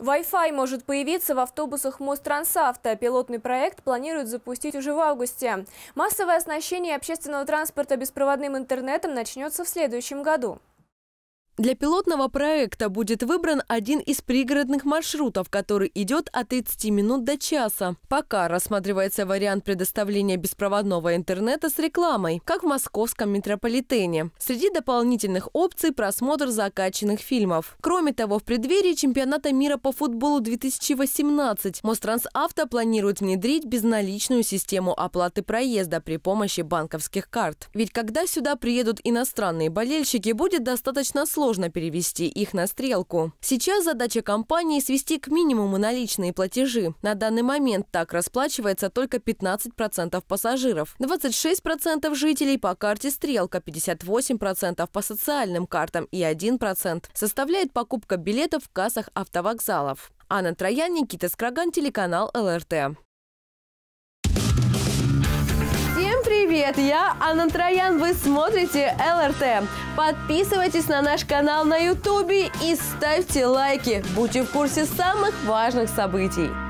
Wi-Fi может появиться в автобусах Мострансавто. Пилотный проект планируют запустить уже в августе. Массовое оснащение общественного транспорта беспроводным интернетом начнется в следующем году. Для пилотного проекта будет выбран один из пригородных маршрутов, который идет от 30 минут до часа. Пока рассматривается вариант предоставления беспроводного интернета с рекламой, как в московском метрополитене. Среди дополнительных опций просмотр закачанных фильмов. Кроме того, в преддверии чемпионата мира по футболу 2018 Мострансавто планирует внедрить безналичную систему оплаты проезда при помощи банковских карт. Ведь когда сюда приедут иностранные болельщики, будет достаточно сложно сложно перевести их на стрелку. Сейчас задача компании – свести к минимуму наличные платежи. На данный момент так расплачивается только 15% пассажиров, 26% жителей по карте «Стрелка», 58% по социальным картам и 1% составляет покупка билетов в кассах автовокзалов. Анна Троян, Никита Скраган, телеканал ЛРТ. Привет, я Анна Троян, вы смотрите ЛРТ. Подписывайтесь на наш канал на Ютубе и ставьте лайки. Будьте в курсе самых важных событий.